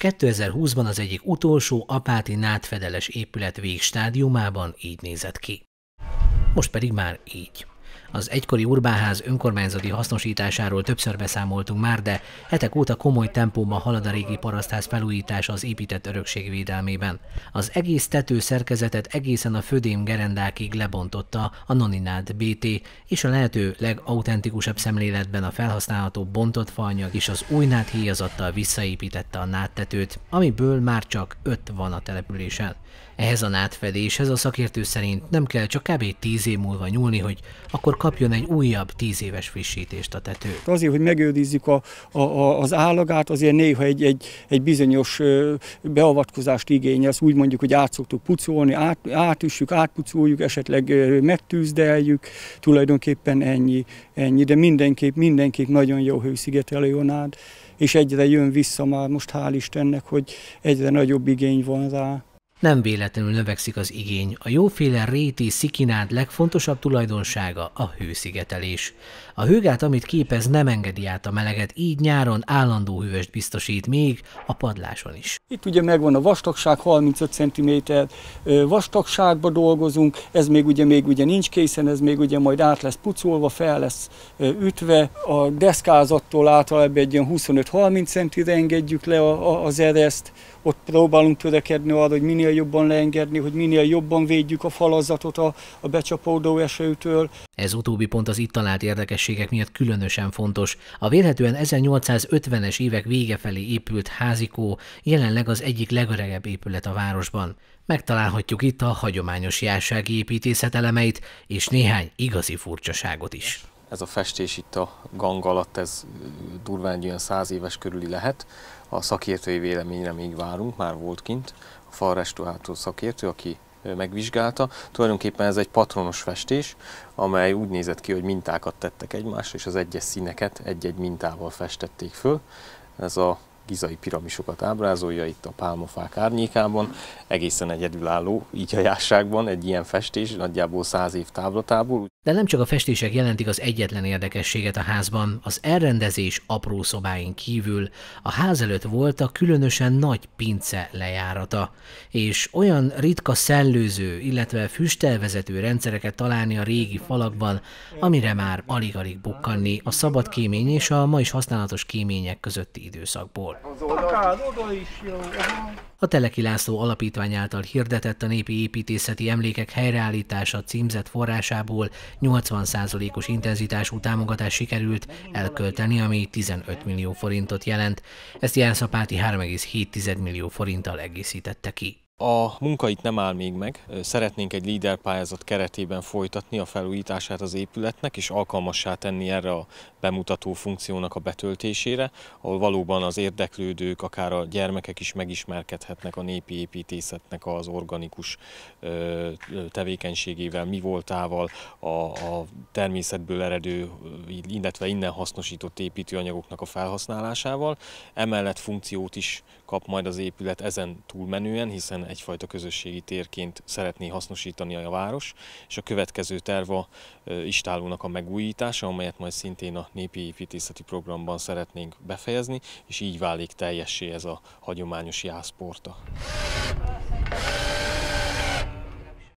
2020-ban az egyik utolsó apáti nátfedeles épület végstádiumában így nézett ki. Most pedig már így. Az egykori Urbánház önkormányzati hasznosításáról többször beszámoltunk már, de hetek óta komoly tempóban halad a régi parasztház felújítása az épített örökség védelmében. Az egész tető szerkezetet egészen a födém gerendákig lebontotta a Noninád BT, és a lehető legautentikusabb szemléletben a felhasználható bontott faanyag és az új nád híjazattal visszaépítette a nádtetőt, amiből már csak öt van a településen. Ehhez a nádfedéshez a szakértő szerint nem kell csak kb. 10 év múlva nyúlni, hogy akkor kapjon egy újabb tíz éves frissítést a tető. Azért, hogy megőrizzük a, a, a, az állagát, azért néha egy, egy, egy bizonyos beavatkozást igényel, Az úgy mondjuk, hogy át szoktuk pucolni, át, átüssük, átpucoljuk, esetleg megtűzdeljük, tulajdonképpen ennyi, ennyi, de mindenképp, mindenképp nagyon jó át. és egyre jön vissza már most hál' Istennek, hogy egyre nagyobb igény van rá. Nem véletlenül növekszik az igény. A jóféle réti szikinád legfontosabb tulajdonsága a hőszigetelés. A hőgát, amit képez, nem engedi át a meleget, így nyáron állandó hűvöst biztosít még a padláson is. Itt ugye megvan a vastagság, 35 cm vastagságba dolgozunk, ez még ugye, még ugye nincs készen, ez még ugye majd át lesz pucolva, fel lesz ütve. A deszkázattól általában egy ilyen 25-30 re engedjük le az ereszt, ott próbálunk törekedni arra, hogy minél jobban leengedni, hogy minél jobban védjük a falazatot a, a becsapódó esőtől. Ez utóbbi pont az itt talált érdekességek miatt különösen fontos. A vélhetően 1850-es évek vége felé épült házikó jelenleg az egyik legöregebb épület a városban. Megtalálhatjuk itt a hagyományos jársági építészet elemeit és néhány igazi furcsaságot is ez a festés itt a gang alatt, ez durván egy olyan száz éves körüli lehet. A szakértői véleményre még várunk, már volt kint, a falrestuáltó szakértő, aki megvizsgálta. Tulajdonképpen ez egy patronos festés, amely úgy nézett ki, hogy mintákat tettek egymásra, és az egyes színeket egy-egy mintával festették föl. Ez a gizai piramisokat ábrázolja itt a pálmafák árnyékában, egészen egyedülálló így a jásságban egy ilyen festés, nagyjából száz év távlatából. De nem csak a festések jelentik az egyetlen érdekességet a házban, az elrendezés apró szobáin kívül a ház előtt volt a különösen nagy pince lejárata, és olyan ritka szellőző, illetve füstelvezető rendszereket találni a régi falakban, amire már alig-alig bukkanni a szabad kémény és a ma is használatos kémények közötti időszakból az oldal. az oldal is jó. A Teleki László alapítvány által hirdetett a népi építészeti emlékek helyreállítása címzett forrásából 80%-os intenzitású támogatás sikerült elkölteni, ami 15 millió forintot jelent. Ezt Jászapáti 3,7 millió forinttal egészítette ki. A munka itt nem áll még meg. Szeretnénk egy líder pályázat keretében folytatni a felújítását az épületnek, és alkalmassá tenni erre a bemutató funkciónak a betöltésére, ahol valóban az érdeklődők, akár a gyermekek is megismerkedhetnek a népi építészetnek az organikus tevékenységével, mi voltával, a, a természetből eredő, illetve innen hasznosított építőanyagoknak a felhasználásával. Emellett funkciót is kap majd az épület ezen túlmenően, hiszen egyfajta közösségi térként szeretné hasznosítani a város, és a következő terv a istálónak a megújítása, amelyet majd szintén a népi építészeti programban szeretnénk befejezni, és így válik teljessé ez a hagyományos jászporta.